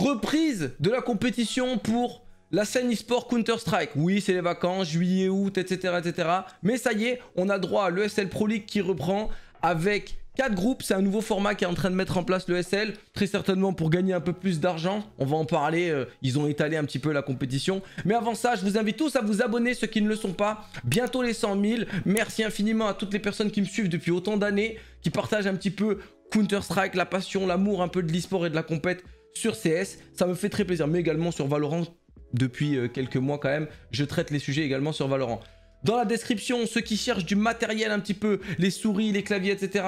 Reprise de la compétition pour la scène e-sport Counter-Strike. Oui, c'est les vacances, juillet, août, etc., etc. Mais ça y est, on a droit à l'ESL Pro League qui reprend avec 4 groupes. C'est un nouveau format qui est en train de mettre en place l'ESL. Très certainement pour gagner un peu plus d'argent. On va en parler. Euh, ils ont étalé un petit peu la compétition. Mais avant ça, je vous invite tous à vous abonner, ceux qui ne le sont pas. Bientôt les 100 000. Merci infiniment à toutes les personnes qui me suivent depuis autant d'années, qui partagent un petit peu Counter-Strike, la passion, l'amour un peu de l'e-sport et de la compète sur CS. Ça me fait très plaisir, mais également sur Valorant depuis euh, quelques mois quand même. Je traite les sujets également sur Valorant. Dans la description, ceux qui cherchent du matériel un petit peu, les souris, les claviers, etc.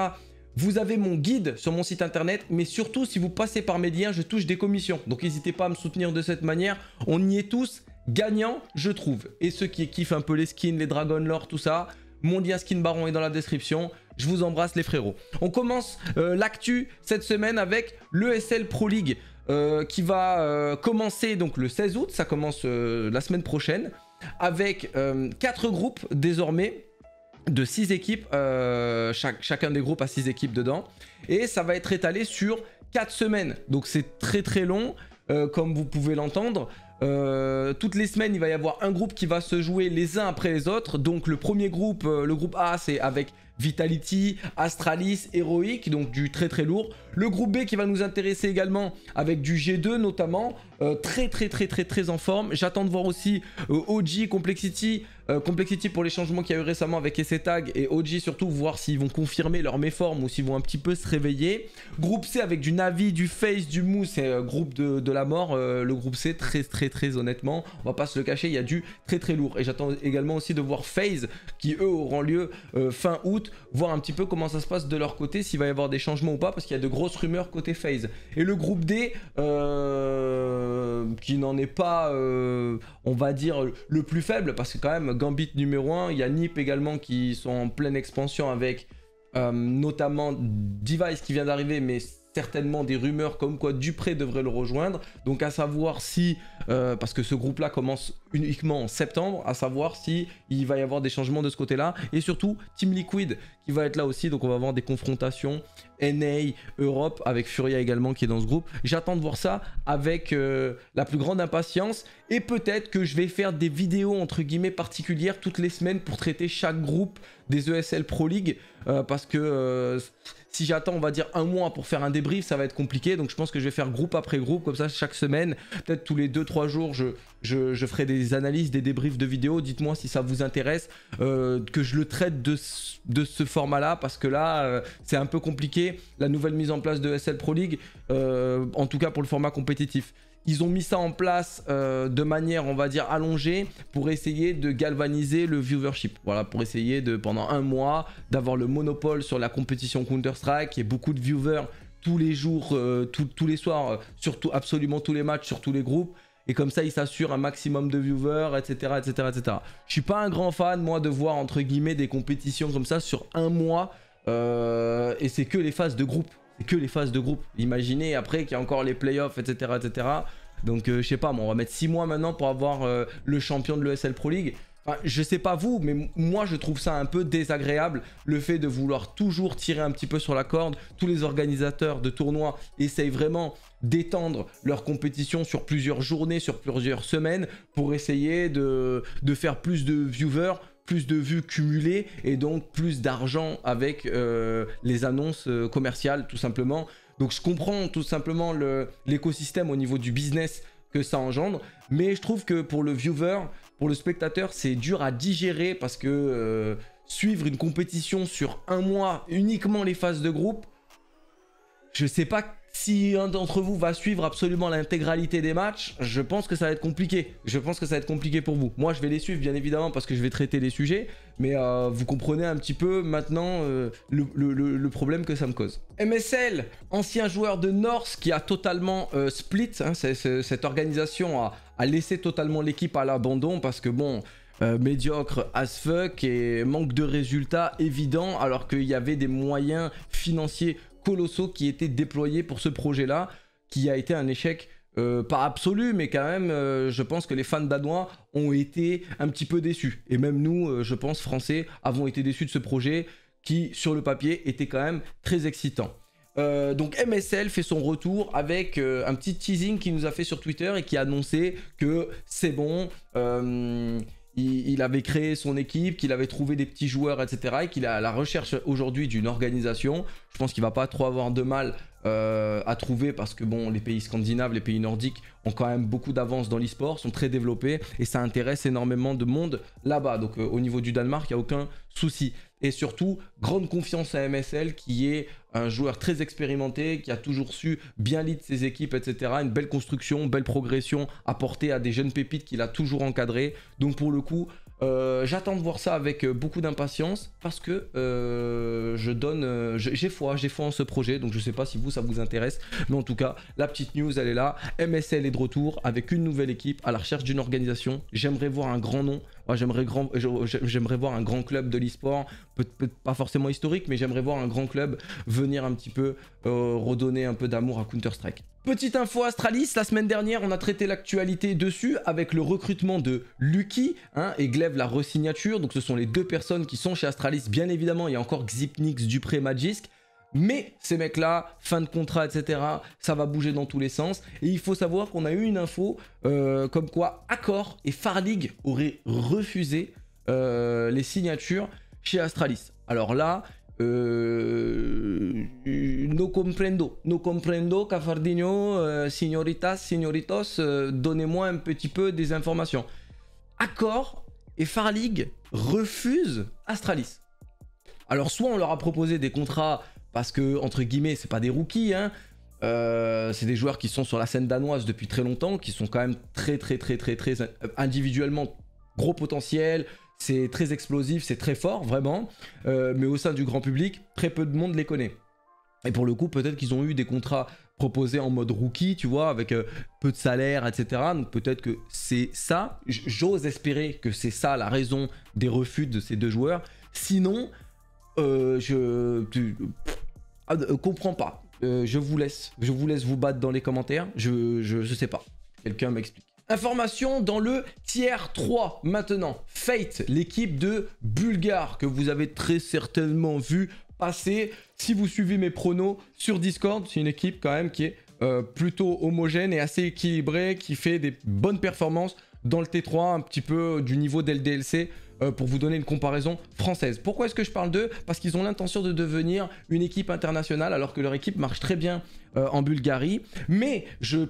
Vous avez mon guide sur mon site internet, mais surtout si vous passez par mes liens, je touche des commissions. Donc n'hésitez pas à me soutenir de cette manière. On y est tous gagnants, je trouve. Et ceux qui kiffent un peu les skins, les Dragon Lore, tout ça, mon lien skin baron est dans la description. Je vous embrasse les frérots. On commence euh, l'actu cette semaine avec l'ESL Pro League. Euh, qui va euh, commencer donc le 16 août, ça commence euh, la semaine prochaine, avec quatre groupes désormais de 6 équipes, chaque, chacun des groupes a 6 équipes dedans, et ça va être étalé sur 4 semaines, donc c'est très très long, comme vous pouvez l'entendre. toutes les semaines, il va y avoir un groupe qui va se jouer les uns après les autres. Donc le premier groupe, le groupe A, c'est avec Vitality, Astralis, Heroic, donc du très très lourd. Le groupe B qui va nous intéresser également avec du G2 notamment, euh, très très très très très en forme. J'attends de voir aussi euh, OG, Complexity, euh, Complexity pour les changements qu'il y a eu récemment avec essay Tag et OG surtout, voir s'ils vont confirmer leur méforme ou s'ils vont un petit peu se réveiller. Groupe C avec du Navi, du Face, du Mousse, c'est groupe de, de, la mort, le groupe C très très très honnêtement, on va pas se le cacher, il y a du très très lourd. Et j'attends également aussi de voir Phase qui eux auront lieu fin août voir un petit peu comment ça se passe de leur côté, s'il va y avoir des changements ou pas, parce qu'il y a de grosses rumeurs côté phase. Et le groupe D, euh, qui n'en est pas, euh, on va dire, le plus faible, parce que quand même, Gambit numéro 1, il y a Nip également qui sont en pleine expansion avec euh, notamment Device qui vient d'arriver, mais certainement des rumeurs comme quoi Dupré devrait le rejoindre. Donc à savoir si, euh, parce que ce groupe-là commence uniquement en septembre, à savoir si il va y avoir des changements de ce côté-là. Et surtout Team Liquid qui va être là aussi, donc on va avoir des confrontations NA, Europe, avec Furia également qui est dans ce groupe. J'attends de voir ça avec euh, la plus grande impatience. Et peut-être que je vais faire des vidéos entre guillemets particulières toutes les semaines pour traiter chaque groupe des ESL Pro League. Euh, parce que si j'attends, on va dire, un mois pour faire un débrief, ça va être compliqué. Donc je pense que je vais faire groupe après groupe, comme ça, chaque semaine. Peut-être tous les 2-3 jours, je, je, ferai des analyses, des débriefs de vidéos. Dites-moi si ça vous intéresse, euh, que je le traite de, ce, format-là, parce que là, euh, c'est un peu compliqué. La nouvelle mise en place de SL Pro League, euh, en tout cas pour le format compétitif. Ils ont mis ça en place euh, de manière, on va dire, allongée pour essayer de galvaniser le viewership. Voilà, pour essayer de, pendant un mois, d'avoir le monopole sur la compétition Counter-Strike et beaucoup de viewers tous les jours, euh, tous les soirs, euh, surtout absolument tous les matchs, sur tous les groupes. Et comme ça, ils s'assurent un maximum de viewers, etc., etc., etc. Je suis pas un grand fan, moi, de voir, entre guillemets, des compétitions comme ça sur un mois. et c'est que les phases de groupe que les phases de groupe. Imaginez après qu'il y a encore les playoffs, etc. etc. Donc je euh, je sais pas, on va mettre 6 mois maintenant pour avoir euh, le champion de l'ESL Pro League. Je je sais pas vous, mais moi je trouve ça un peu désagréable le fait de vouloir toujours tirer un petit peu sur la corde. Tous les organisateurs de tournois essayent vraiment d'étendre leur compétition sur plusieurs journées, sur plusieurs semaines pour essayer de, de faire plus de viewers plus de vues cumulées et donc plus d'argent avec euh, les annonces euh, commerciales tout simplement. Donc je comprends tout simplement l'écosystème au niveau du business que ça engendre, mais je trouve que pour le viewer, pour le spectateur, c'est dur à digérer parce que euh, suivre une compétition sur un mois uniquement les phases de groupe, je sais pas si un d'entre vous va suivre absolument l'intégralité des matchs, je pense que ça va être compliqué. Je pense que ça va être compliqué pour vous. Moi, je vais les suivre, bien évidemment, parce que je vais traiter les sujets. Mais euh, vous comprenez un petit peu maintenant euh, le, problème que ça me cause. MSL, ancien joueur de North qui a totalement euh, split. Hein, cette organisation a, laissé totalement l'équipe à l'abandon parce que bon... médiocre as fuck et manque de résultats évident alors qu'il y avait des moyens financiers colossaux qui était déployé pour ce projet-là, qui a été un échec euh, pas absolu, mais quand même, euh, je pense que les fans danois ont été un petit peu déçus. Et même nous, euh, je pense, français, avons été déçus de ce projet qui, sur le papier, était quand même très excitant. donc MSL fait son retour avec un petit teasing qu'il nous a fait sur Twitter et qui a annoncé que c'est bon il, avait créé son équipe, qu'il avait trouvé des petits joueurs, etc. Et qu'il est à la recherche aujourd'hui d'une organisation. Je pense qu'il va pas trop avoir de mal euh, à trouver parce que bon, les pays scandinaves, les pays nordiques ont quand même beaucoup d'avance dans l'e-sport, sont très développés et ça intéresse énormément de monde là-bas. Donc euh, au niveau du Danemark, il n'y a aucun souci et surtout grande confiance à MSL qui est un joueur très expérimenté, qui a toujours su bien lead ses équipes, etc. Une belle construction, belle progression apportée à des jeunes pépites qu'il a toujours encadré. Donc pour le coup, euh, j'attends de voir ça avec euh, beaucoup d'impatience parce que euh, je donne, j'ai foi, j'ai foi en ce projet. Donc je sais pas si vous ça vous intéresse, mais en tout cas la petite news elle est là. MSL est de retour avec une nouvelle équipe à la recherche d'une organisation. J'aimerais voir un grand nom. j'aimerais grand, j'aimerais voir un grand club de l'e-sport, pas forcément historique, mais j'aimerais voir un grand club venir un petit peu redonner un peu d'amour à Counter Strike. Petite info Astralis, la semaine dernière, on a traité l'actualité dessus avec le recrutement de Lucky hein, et Glaive la resignature. Donc ce sont les deux personnes qui sont chez Astralis, bien évidemment. Il y a encore Xipnix, Dupré, Magisk. Mais ces mecs-là, fin de contrat, etc., ça va bouger dans tous les sens. Et il faut savoir qu'on a eu une info euh, comme quoi Accor et Farlig auraient refusé euh, les signatures chez Astralis. Alors là, euh, no comprendo, no comprendo, Cafardino, euh, signoritas, signoritos, euh, donnez-moi un petit peu des informations. Accord. et Farlig refuse Astralis. Alors soit on leur a proposé des contrats parce que entre guillemets c'est pas des rookies, hein, c'est des joueurs qui sont sur la scène danoise depuis très longtemps, qui sont quand même très très très très très individuellement gros potentiel, c'est très explosif, c'est très fort, vraiment, euh, mais au sein du grand public, très peu de monde les connaît. Et pour le coup, peut-être qu'ils ont eu des contrats proposés en mode rookie, tu vois, avec euh, peu de salaire, etc. Donc peut-être que c'est ça. J'ose espérer que c'est ça la raison des refus de ces deux joueurs. Sinon, euh, je ne ah, comprends pas. je vous laisse. Je vous laisse vous battre dans les commentaires. Je ne sais pas. Quelqu'un m'explique. Information dans le tiers 3 maintenant. Fate, l'équipe de Bulgare que vous avez très certainement vu passer si vous suivez mes pronos sur Discord. C'est une équipe quand même qui est euh, plutôt homogène et assez équilibrée, qui fait des bonnes performances dans le T3, un petit peu euh, du niveau d'LDLC euh, pour vous donner une comparaison française. Pourquoi est-ce que je parle d'eux Parce qu'ils ont l'intention de devenir une équipe internationale alors que leur équipe marche très bien en Bulgarie. Mais je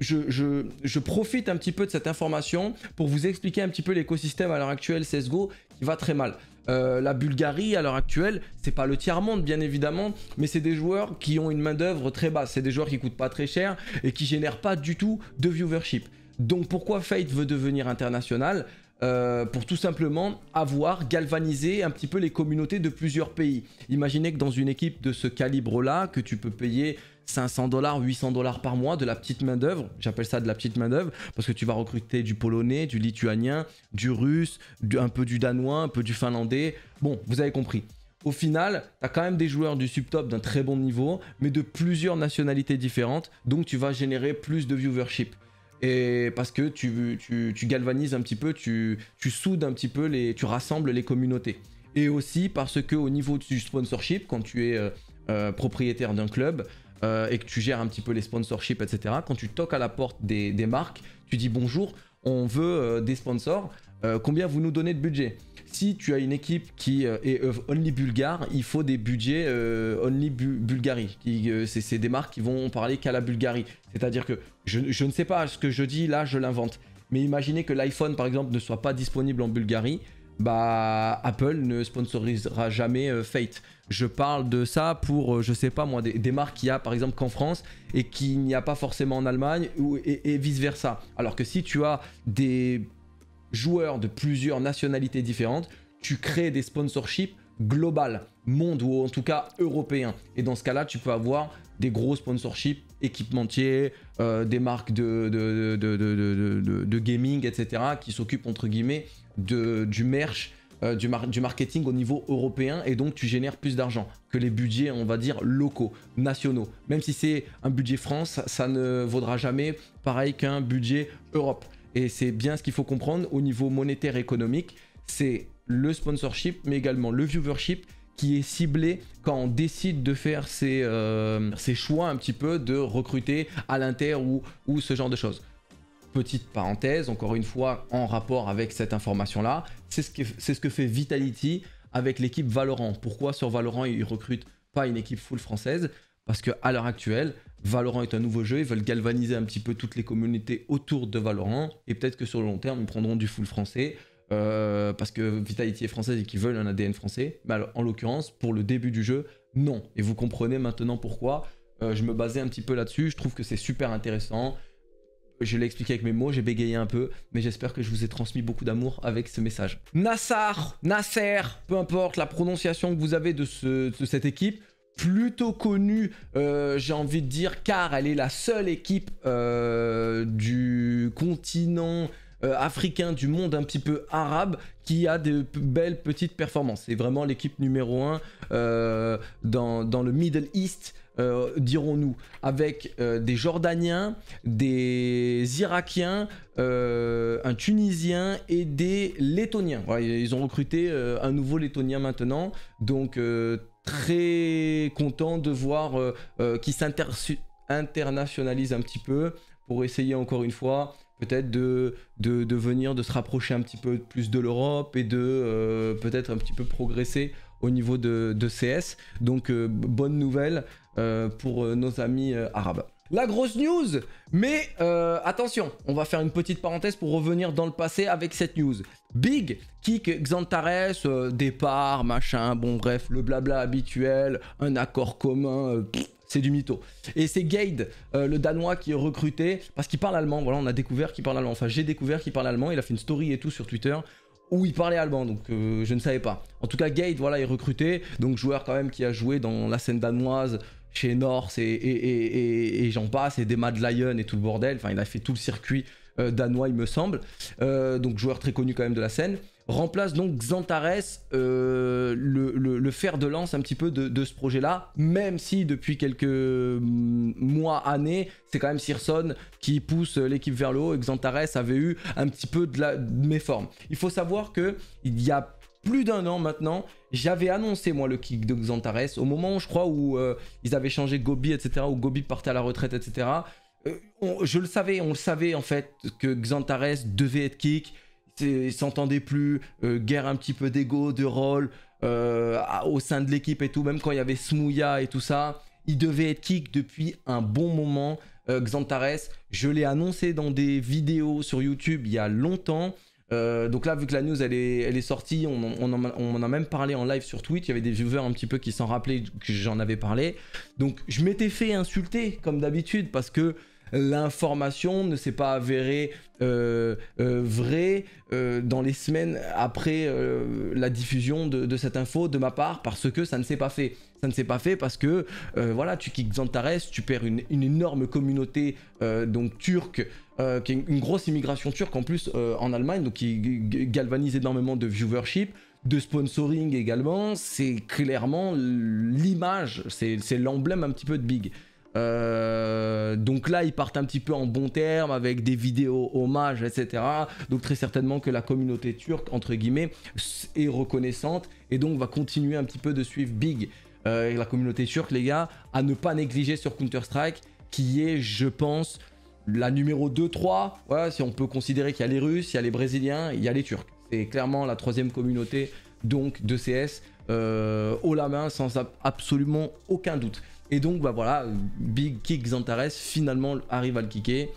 je, profite un petit peu de cette information pour vous expliquer un petit peu l'écosystème à l'heure actuelle CSGO qui va très mal. Euh, la Bulgarie à l'heure actuelle, c'est pas le tiers monde bien évidemment, mais c'est des joueurs qui ont une main d'œuvre très basse, c'est des joueurs qui coûtent pas très cher et qui génèrent pas du tout de viewership. Donc pourquoi Fate veut devenir international euh, pour tout simplement avoir galvanisé un petit peu les communautés de plusieurs pays. Imaginez que dans une équipe de ce calibre-là, que tu peux payer 500 dollars, 800 dollars par mois de la petite main-d'œuvre. J'appelle ça de la petite main-d'œuvre parce que tu vas recruter du polonais, du lituanien, du russe, un peu du danois, un peu du finlandais. Bon, vous avez compris. Au final, tu as quand même des joueurs du subtop d'un très bon niveau, mais de plusieurs nationalités différentes. Donc tu vas générer plus de viewership. Et parce que tu, galvanises un petit peu, tu, soudes un petit peu, les, tu rassembles les communautés. Et aussi parce que au niveau du sponsorship, quand tu es euh, euh, propriétaire d'un club, euh, et que tu gères un petit peu les sponsorships, etc., quand tu toques à la porte des, marques, tu dis bonjour, on veut euh, des sponsors, euh, combien vous nous donnez de budget Si tu as une équipe qui est only bulgare, il faut des budgets only Bulgarie. C'est des marques qui vont parler qu'à la Bulgarie. C'est-à-dire que je, ne sais pas ce que je dis, là je l'invente. Mais imaginez que l'iPhone, par exemple, ne soit pas disponible en Bulgarie, bah Apple ne sponsorisera jamais Fate. Je parle de ça pour, euh, je sais pas moi, des, marques qu'il y a par exemple qu'en France et qu'il n'y a pas forcément en Allemagne et, vice versa. Alors que si tu as des joueurs de plusieurs nationalités différentes, tu crées des sponsorships globales, monde ou en tout cas européens. Et dans ce cas-là, tu peux avoir des gros sponsorships équipementiers, euh, des marques de, de, de gaming, etc., qui s'occupent entre guillemets du merch euh, du, marketing au niveau européen et donc tu génères plus d'argent que les budgets, on va dire, locaux, nationaux. Même si c'est un budget France, ça ne vaudra jamais pareil qu'un budget Europe. Et c'est bien ce qu'il faut comprendre au niveau monétaire économique, c'est le sponsorship, mais également le viewership qui est ciblé quand on décide de faire ces euh, choix un petit peu de recruter à l'inter ou ce genre de choses petite parenthèse, encore une fois en rapport avec cette information-là, c'est ce, que, ce que fait Vitality avec l'équipe Valorant. Pourquoi sur Valorant, ils recrutent pas une équipe full française Parce qu'à l'heure actuelle, Valorant est un nouveau jeu, ils veulent galvaniser un petit peu toutes les communautés autour de Valorant, et peut-être que sur le long terme, ils prendront du full français, euh, parce que Vitality est française et qu'ils veulent un ADN français. Mais en l'occurrence, pour le début du jeu, non. Et vous comprenez maintenant pourquoi. Euh, je me basais un petit peu là-dessus, je trouve que c'est super intéressant. Je l'ai expliqué avec mes mots, j'ai bégayé un peu, mais j'espère que je vous ai transmis beaucoup d'amour avec ce message. Nassar, Nasser, peu importe la prononciation que vous avez de, cette équipe, plutôt connue, euh, j'ai envie de dire, car elle est la seule équipe euh, du continent euh, africain, du monde un petit peu arabe, qui a de belles petites performances. C'est vraiment l'équipe numéro 1 dans, le Middle East. Euh, dirons-nous, avec euh, des Jordaniens, des Irakiens, euh, un Tunisien et des Lettoniens. ils ont recruté un nouveau Lettonien maintenant, donc très content de voir qui s'internationalise un petit peu pour essayer encore une fois peut-être de, de, de, venir, de se rapprocher un petit peu plus de l'Europe et de peut-être un petit peu progresser au niveau de, CS. Donc euh, bonne nouvelle euh, pour euh, nos amis arabes. La grosse news Mais attention, on va faire une petite parenthèse pour revenir dans le passé avec cette news. Big kick Xantares, départ, machin, bon bref, le blabla habituel, un accord commun, c'est du mytho. Et c'est Gade, le Danois, qui est recruté, parce qu'il parle allemand, voilà, on a découvert qu'il parle allemand, enfin j'ai découvert qu'il parle allemand, il a fait une story et tout sur Twitter, où il parlait allemand, donc euh, je ne savais pas. En tout cas, Gate, voilà, est recruté, donc joueur quand même qui a joué dans la scène danoise, chez Norse et, j'en passe, et des Mad Lion et tout le bordel. Enfin, il a fait tout le circuit euh, danois, il me semble. Euh, donc, joueur très connu quand même de la scène remplace donc Xantares, euh, le, fer de lance un petit peu de, ce projet-là, même si depuis quelques mm, mois, années, c'est quand même Sirson qui pousse l'équipe vers le haut et Xantares avait eu un petit peu de, la, méforme. Il faut savoir que il y a plus d'un an maintenant, j'avais annoncé moi le kick de Xantares au moment, où je crois, où euh, ils avaient changé Gobi, etc., où Gobi partait à la retraite, etc. Euh, je le savais, on le savait en fait que Xantares devait être kick ils s'entendaient plus, euh, guerre un petit peu d'ego, de rôle euh, au sein de l'équipe et tout, même quand il y avait Smouya et tout ça, il devait être kick depuis un bon moment. Euh, Xantares, je l'ai annoncé dans des vidéos sur YouTube il y a longtemps. Euh, donc là, vu que la news elle est, sortie, on, on, en, a même parlé en live sur Twitch. Il y avait des viewers un petit peu qui s'en rappelaient que j'en avais parlé. Donc je m'étais fait insulter comme d'habitude parce que l'information ne s'est pas avérée euh, euh, vraie euh, dans les semaines après la diffusion de, cette info de ma part parce que ça ne s'est pas fait. Ça ne s'est pas fait parce que voilà, tu kicks Zantares, tu perds une, une énorme communauté donc turque. qui est une grosse immigration turque en plus en Allemagne, donc qui galvanise énormément de viewership de sponsoring également, c'est clairement l'image, c'est l'emblème un petit peu de Big. Euh, donc là, ils partent un petit peu en bon terme avec des vidéos hommages, etc. Donc très certainement que la communauté turque, entre guillemets, est reconnaissante et donc va continuer un petit peu de suivre Big, euh, la communauté turque, les gars, à ne pas négliger sur Counter-Strike, qui est, je pense, la numéro 2-3. si on peut considérer qu'il y a les Russes, il y a les Brésiliens, il y a les Turcs. C'est clairement la troisième communauté donc de CS euh, haut la main sans absolument aucun doute. Et donc, bah voilà, Big Kick Xantares finalement arrive à le kicker.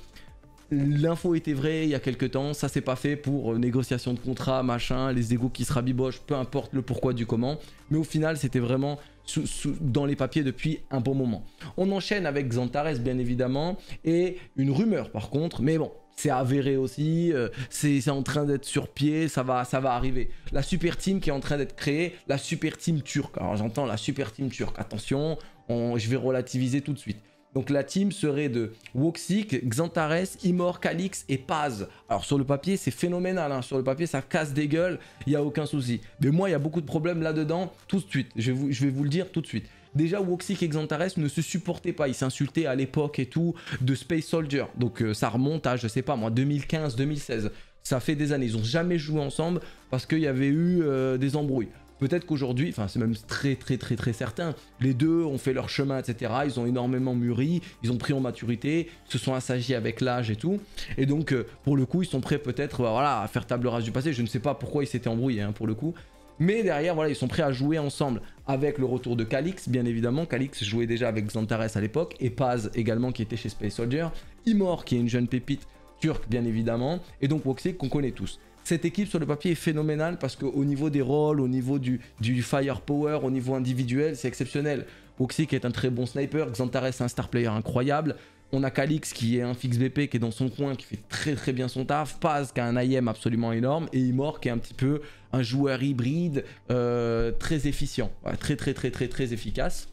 L'info était vraie il y a quelques temps, ça s'est pas fait pour euh, négociation de contrat, machin, les égouts qui se rabibochent, peu importe le pourquoi du comment. Mais au final, c'était vraiment sous, dans les papiers depuis un bon moment. On enchaîne avec Xantares, bien évidemment, et une rumeur par contre, mais bon, c'est avéré aussi, euh, c'est en train d'être sur pied, ça va, ça va arriver. La super team qui est en train d'être créée, la super team turque. Alors j'entends la super team turque, attention, je vais relativiser tout de suite. Donc la team serait de Woxic, Xantares, Imor, Calix et Paz. Alors sur le papier, c'est phénoménal. Hein. Sur le papier, ça casse des gueules, il n'y a aucun souci. Mais moi, il y a beaucoup de problèmes là-dedans, tout de suite. Je vais, vous, le dire tout de suite. Déjà, Woxic et Xantares ne se supportaient pas. Ils s'insultaient à l'époque et tout de Space Soldier. Donc euh, ça remonte à, je sais pas moi, 2015-2016. Ça fait des années. Ils n'ont jamais joué ensemble parce qu'il y avait eu euh, des embrouilles. Peut-être qu'aujourd'hui, enfin c'est même très très très très certain, les deux ont fait leur chemin, etc. Ils ont énormément mûri, ils ont pris en maturité, se sont assagis avec l'âge et tout. Et donc euh, pour le coup, ils sont prêts peut-être bah, voilà, à faire table rase du passé. Je ne sais pas pourquoi ils s'étaient embrouillés hein, pour le coup. Mais derrière, voilà, ils sont prêts à jouer ensemble avec le retour de Calix, bien évidemment. Calix jouait déjà avec Xantares à l'époque, et Paz également qui était chez Space Soldier, Imor qui est une jeune pépite turque, bien évidemment, et donc Woxic qu'on connaît tous cette équipe sur le papier est phénoménale parce qu'au niveau des rôles, au niveau du, firepower, au niveau individuel, c'est exceptionnel. qui est un très bon sniper, Xantares est un star player incroyable. On a Calix qui est un fixe BP qui est dans son coin, qui fait très très bien son taf. Paz qui a un IM absolument énorme. Et Imor qui est un petit peu un joueur hybride euh, très efficient. très très très très très efficace.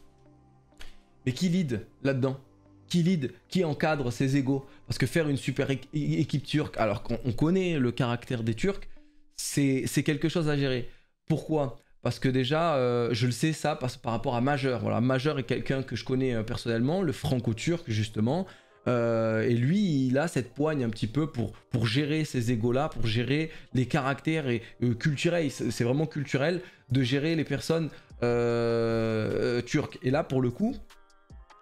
Mais qui lead là-dedans qui lead, qui encadre ses égaux. Parce que faire une super équipe turque, alors qu'on connaît le caractère des Turcs, c'est quelque chose à gérer. Pourquoi Parce que déjà, euh, je le sais ça par rapport à Majeur. Voilà, Majeur est quelqu'un que je connais euh, personnellement, le franco-turc justement. Euh, et lui, il a cette poigne un petit peu pour, pour gérer ces égaux-là, pour gérer les caractères et, culturels. C'est vraiment culturel de gérer les personnes turques. Et là, pour le coup,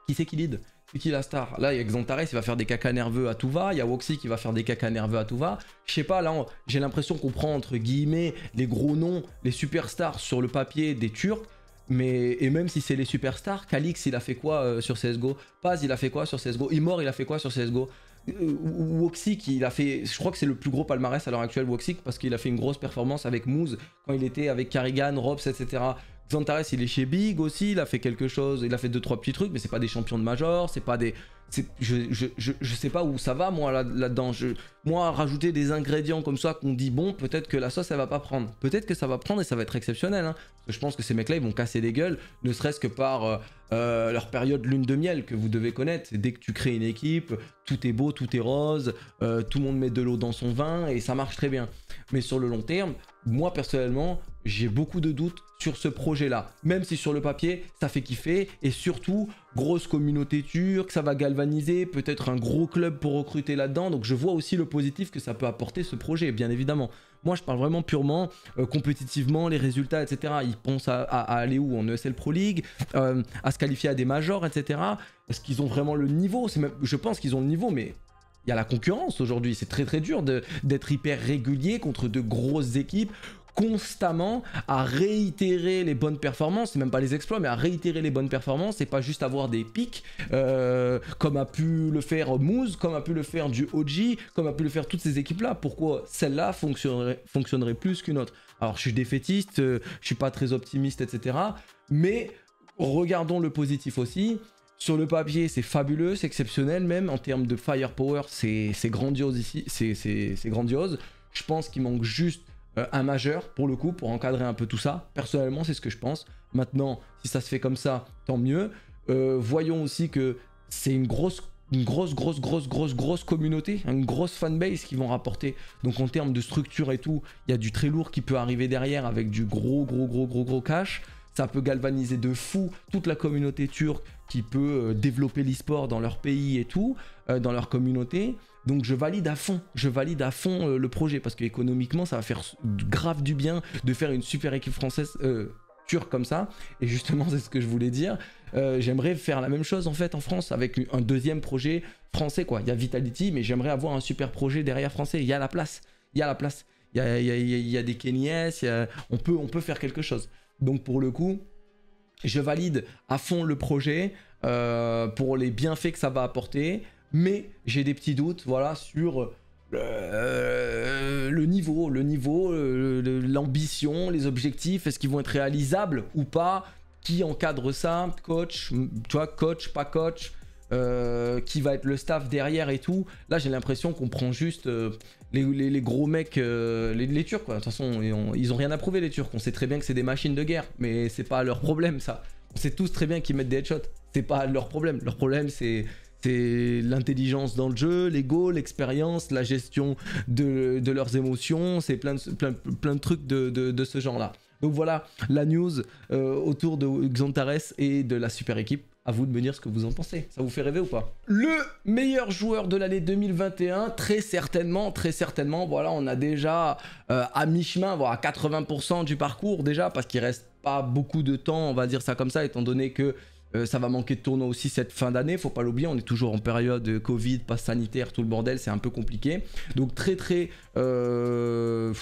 qui c'est qui lead qui la star Là, il y a Xantares, il va faire des cacas nerveux à tout va. Il y a Woxy qui va faire des cacas nerveux à tout va. Je sais pas, là, j'ai l'impression qu'on prend entre guillemets les gros noms, les superstars sur le papier des Turcs. Mais, et même si c'est les superstars, Kalix il a fait quoi euh, sur CSGO Paz il a fait quoi sur CSGO Immort il a fait quoi sur CSGO euh, Woxic, il a fait, je crois que c'est le plus gros palmarès à l'heure actuelle, Woxic, parce qu'il a fait une grosse performance avec Moose quand il était avec Karigan, Robs, etc. Zantares, il est chez Big aussi, il a fait quelque chose, il a fait deux trois petits trucs, mais c'est pas des champions de major, c'est pas des je, sais pas où ça va moi là-dedans. moi, rajouter des ingrédients comme ça qu'on dit bon, peut-être que la sauce elle va pas prendre. Peut-être que ça va prendre et ça va être exceptionnel. Hein. je pense que ces mecs-là ils vont casser des gueules, ne serait-ce que par euh, euh, leur période lune de miel que vous devez connaître. Dès que tu crées une équipe, tout est beau, tout est rose, euh, tout le monde met de l'eau dans son vin et ça marche très bien. Mais sur le long terme, moi personnellement, j'ai beaucoup de doutes sur ce projet-là. Même si sur le papier, ça fait kiffer et surtout grosse communauté turque, ça va galvaniser peut-être un gros club pour recruter là-dedans. Donc je vois aussi le positif que ça peut apporter ce projet, bien évidemment. Moi, je parle vraiment purement euh, compétitivement, les résultats, etc. Ils pensent à, aller où En ESL Pro League, euh, à se qualifier à des majors, etc. Est-ce qu'ils ont vraiment le niveau Je pense qu'ils ont le niveau, mais il y a la concurrence aujourd'hui. C'est très très dur d'être hyper régulier contre de grosses équipes, constamment à réitérer les bonnes performances, c'est même pas les exploits, mais à réitérer les bonnes performances et pas juste avoir des pics euh, comme a pu le faire Moose, comme a pu le faire du OG, comme a pu le faire toutes ces équipes-là. Pourquoi celle-là fonctionnerait, plus qu'une autre Alors je suis défaitiste, euh, je suis pas très optimiste, etc. Mais regardons le positif aussi. Sur le papier, c'est fabuleux, c'est exceptionnel même. En termes de firepower, c'est grandiose ici, c'est grandiose. Je pense qu'il manque juste euh, un majeur pour le coup pour encadrer un peu tout ça. Personnellement, c'est ce que je pense. Maintenant, si ça se fait comme ça, tant mieux. Euh, voyons aussi que c'est une grosse une grosse, grosse, grosse, grosse, grosse communauté, une grosse fanbase qui vont rapporter. Donc en termes de structure et tout, il y a du très lourd qui peut arriver derrière avec du gros, gros, gros, gros, gros cash. Ça peut galvaniser de fou toute la communauté turque qui peut euh, développer l'e-sport dans leur pays et tout, dans leur communauté. Donc je valide à fond, je valide à fond euh, le projet parce que économiquement ça va faire grave du bien de faire une super équipe française euh, turque comme ça. Et justement c'est ce que je voulais dire. Euh, j'aimerais faire la même chose en fait en France avec un deuxième projet français quoi. Il y a Vitality mais j'aimerais avoir un super projet derrière français. Il y a la place, il y a la place. Il y a, des Kenyas, on, peut, on peut faire quelque chose. Donc pour le coup, je valide à fond le projet pour les bienfaits que ça va apporter mais j'ai des petits doutes, voilà, sur euh, le niveau, le niveau, euh, l'ambition, les objectifs, est-ce qu'ils vont être réalisables ou pas Qui encadre ça Coach, toi, coach, pas coach euh, qui va être le staff derrière et tout. Là, j'ai l'impression qu'on prend juste les, les, gros mecs, les, Turcs. De toute façon, ils ont rien à prouver les Turcs. On sait très bien que c'est des machines de guerre, mais c'est pas leur problème ça. On sait tous très bien qu'ils mettent des headshots. C'est pas leur problème. Leur problème, c'est c'est l'intelligence dans le jeu, l'ego, l'expérience, la gestion de, leurs émotions, c'est plein de, plein, de trucs de, ce genre-là. Donc voilà la news euh, autour de Xantares et de la super équipe. À vous de me dire ce que vous en pensez. Ça vous fait rêver ou pas Le meilleur joueur de l'année 2021, très certainement, très certainement. Voilà, on a déjà euh, à mi-chemin, voire à 80% du parcours déjà, parce qu'il reste pas beaucoup de temps, on va dire ça comme ça, étant donné que euh, ça va manquer de tournoi aussi cette fin d'année, faut pas l'oublier, on est toujours en période euh, Covid, pas sanitaire, tout le bordel, c'est un peu compliqué. Donc très très... Euh,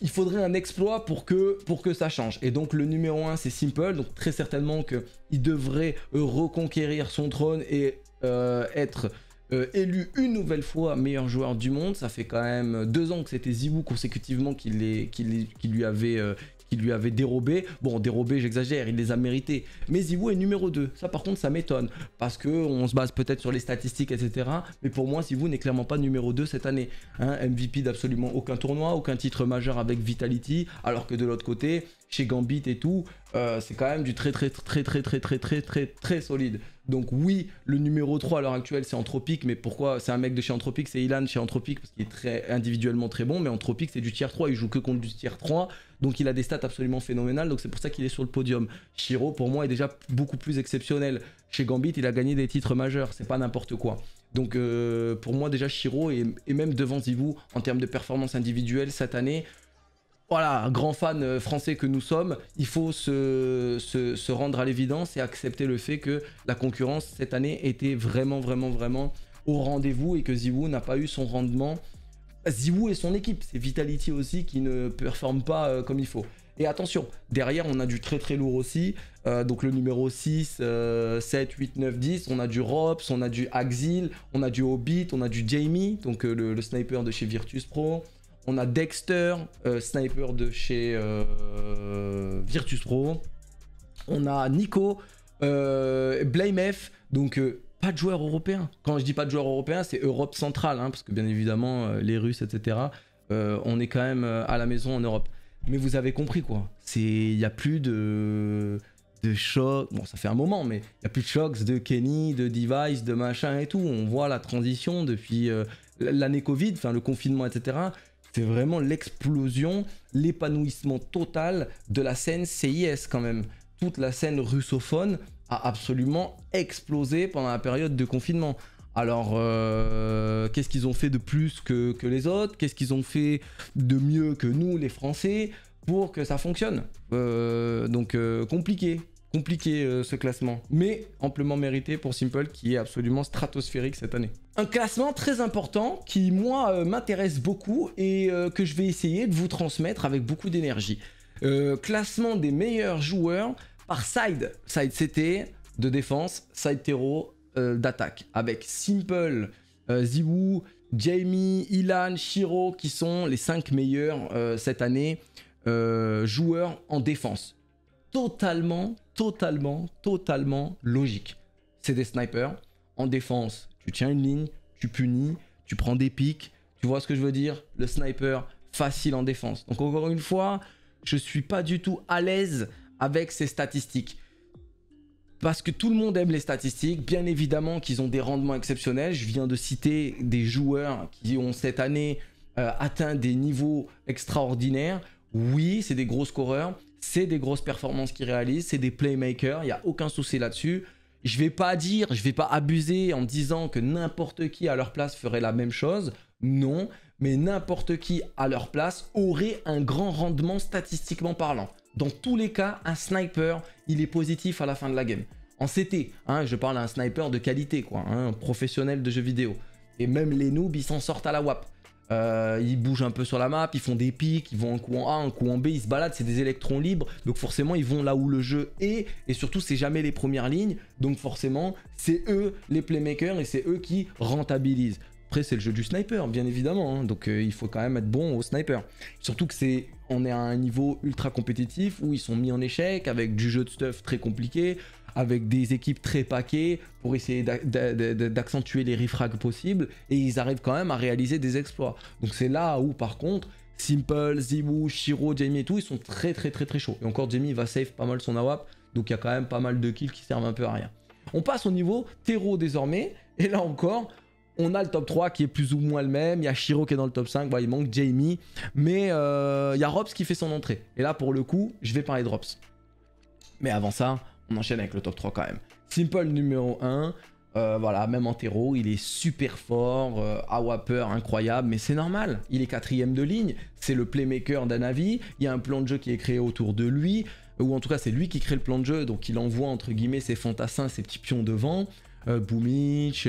il faudrait un exploit pour que, pour que ça change. Et donc le numéro 1, c'est Simple, donc très certainement qu'il devrait reconquérir son trône et être... élu une nouvelle fois meilleur joueur du monde. Ça fait quand même deux ans que c'était Zibou consécutivement qui, lui avait, qui lui avait dérobé. Bon, dérobé, j'exagère, il les a mérités. Mais Ziwoo est numéro 2. Ça, par contre, ça m'étonne. Parce que on se base peut-être sur les statistiques, etc. Mais pour moi, Ziwoo n'est clairement pas numéro 2 cette année. Hein, MVP d'absolument aucun tournoi, aucun titre majeur avec Vitality. Alors que de l'autre côté, chez Gambit et tout, euh, c'est quand même du très très très très très très très très très solide. Donc oui, le numéro 3 à l'heure actuelle c'est Anthropique, mais pourquoi c'est un mec de chez Anthropique, c'est Ilan chez Anthropique parce qu'il est très individuellement très bon, mais Anthropique c'est du tier 3, il joue que contre du tier 3, donc il a des stats absolument phénoménales, donc c'est pour ça qu'il est sur le podium. Shiro pour moi est déjà beaucoup plus exceptionnel. Chez Gambit, il a gagné des titres majeurs, c'est pas n'importe quoi. Donc euh, pour moi déjà Shiro est, même devant Zivou en termes de performance individuelle cette année voilà, grand fan euh, français que nous sommes, il faut se, rendre à l'évidence et accepter le fait que la concurrence cette année était vraiment, vraiment, vraiment au rendez-vous et que Ziwoo n'a pas eu son rendement. Ziwoo et son équipe, c'est Vitality aussi qui ne performe pas euh, comme il faut. Et attention, derrière, on a du très très lourd aussi. Euh, donc le numéro 6, 7, 8, 9, 10. On a du Rops, on a du Axil, on a du Hobbit, on a du Jamie, donc le, sniper de chez Virtus Pro. On a Dexter, euh, sniper de chez euh, Virtus Pro. On a Nico, euh, BlameF, donc pas de joueurs européens. Quand je dis pas de joueurs européens, c'est Europe centrale, hein, parce que bien évidemment, les Russes, etc., on est quand même à la maison en Europe. Mais vous avez compris quoi. Il n'y a plus de de Bon, ça fait un moment, mais il n'y a plus de chocs de Kenny, de Device, de machin et tout. On voit la transition depuis l'année Covid, enfin le confinement, etc. C'est vraiment l'explosion, l'épanouissement total de la scène CIS quand même. Toute la scène russophone a absolument explosé pendant la période de confinement. Alors, euh, qu'est-ce qu'ils ont fait de plus que, les autres Qu'est-ce qu'ils ont fait de mieux que nous, les Français, pour que ça fonctionne euh, Donc, euh, compliqué, compliqué ce classement, mais amplement mérité pour Simple qui est absolument stratosphérique cette année un classement très important qui, moi, euh, m'intéresse beaucoup et euh, que je vais essayer de vous transmettre avec beaucoup d'énergie. Euh, classement des meilleurs joueurs par side. Side CT de défense, side terreau d'attaque. Avec Simple, Ziwu, Jamie, Ilan, Shiro qui sont les 5 meilleurs cette année joueurs en défense. Totalement, totalement, totalement logique. C'est des snipers. En défense, tu tiens une ligne, tu punis, tu prends des pics, tu vois ce que je veux dire Le sniper, facile en défense. Donc encore une fois, je ne suis pas du tout à l'aise avec ces statistiques. Parce que tout le monde aime les statistiques, bien évidemment qu'ils ont des rendements exceptionnels. Je viens de citer des joueurs qui ont cette année euh, atteint des niveaux extraordinaires. Oui, c'est des gros scoreurs, c'est des grosses performances qu'ils réalisent, c'est des playmakers, il n'y a aucun souci là-dessus je vais pas dire, je vais pas abuser en disant que n'importe qui à leur place ferait la même chose. Non, mais n'importe qui à leur place aurait un grand rendement statistiquement parlant. Dans tous les cas, un sniper, il est positif à la fin de la game. En CT, hein, je parle à un sniper de qualité, quoi, un hein, professionnel de jeux vidéo. Et même les noobs, ils s'en sortent à la WAP. Euh, ils bougent un peu sur la map, ils font des pics, ils vont un coup en A, un coup en B, ils se baladent, c'est des électrons libres, donc forcément ils vont là où le jeu est, et surtout c'est jamais les premières lignes, donc forcément c'est eux les playmakers et c'est eux qui rentabilisent. Après c'est le jeu du sniper, bien évidemment, hein, donc euh, il faut quand même être bon au sniper. Surtout que c'est, on est à un niveau ultra compétitif où ils sont mis en échec avec du jeu de stuff très compliqué, avec des équipes très paquées pour essayer d'accentuer les refrags possibles et ils arrivent quand même à réaliser des exploits. Donc c'est là où par contre Simple, Zibou, Shiro, Jamie et tout, ils sont très très très très chauds. Et encore Jamie va save pas mal son AWAP, donc il y a quand même pas mal de kills qui servent un peu à rien. On passe au niveau terreau désormais, et là encore, on a le top 3 qui est plus ou moins le même. Il y a Shiro qui est dans le top 5. Bah, il manque Jamie. Mais euh, il y a Robs qui fait son entrée. Et là, pour le coup, je vais parler de Robs. Mais avant ça, on enchaîne avec le top 3 quand même. Simple numéro 1. Euh, voilà, même en terreau, il est super fort, euh, Whopper incroyable, mais c'est normal. Il est quatrième de ligne, c'est le playmaker d'Anavi. il y a un plan de jeu qui est créé autour de lui, ou en tout cas c'est lui qui crée le plan de jeu, donc il envoie entre guillemets ses fantassins, ses petits pions devant, euh, Boomich,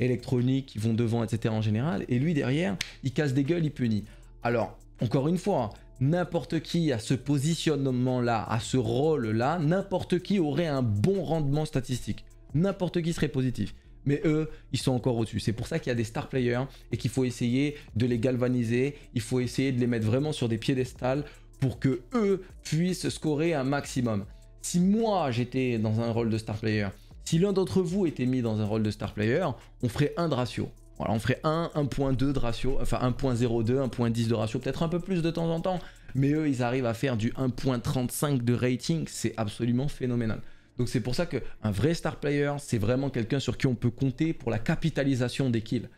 électronique euh, qui vont devant, etc. en général, et lui derrière, il casse des gueules, il punit. Alors, encore une fois, n'importe qui à ce positionnement-là, à ce rôle-là, n'importe qui aurait un bon rendement statistique. N'importe qui serait positif. Mais eux, ils sont encore au-dessus. C'est pour ça qu'il y a des star players et qu'il faut essayer de les galvaniser. Il faut essayer de les mettre vraiment sur des piédestals pour que eux puissent scorer un maximum. Si moi j'étais dans un rôle de star player, si l'un d'entre vous était mis dans un rôle de star player, on ferait un de ratio on ferait 1, 1.2 de ratio, enfin 1.02, 1.10 de ratio, peut-être un peu plus de temps en temps, mais eux, ils arrivent à faire du 1.35 de rating, c'est absolument phénoménal. Donc c'est pour ça qu'un vrai star player, c'est vraiment quelqu'un sur qui on peut compter pour la capitalisation des kills.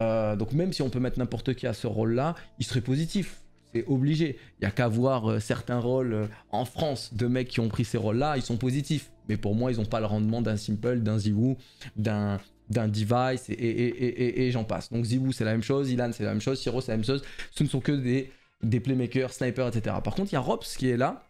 Euh, donc même si on peut mettre n'importe qui à ce rôle-là, il serait positif. C'est obligé. Il n'y a qu'à voir euh, certains rôles euh, en France de mecs qui ont pris ces rôles-là, ils sont positifs. Mais pour moi, ils n'ont pas le rendement d'un Simple, d'un Ziwu, d'un d'un device et, j'en passe. Donc Zibou c'est la même chose, Ilan c'est la même chose, Siro c'est la même chose. Ce ne sont que des, des playmakers, snipers, etc. Par contre, il y a Robs qui est là.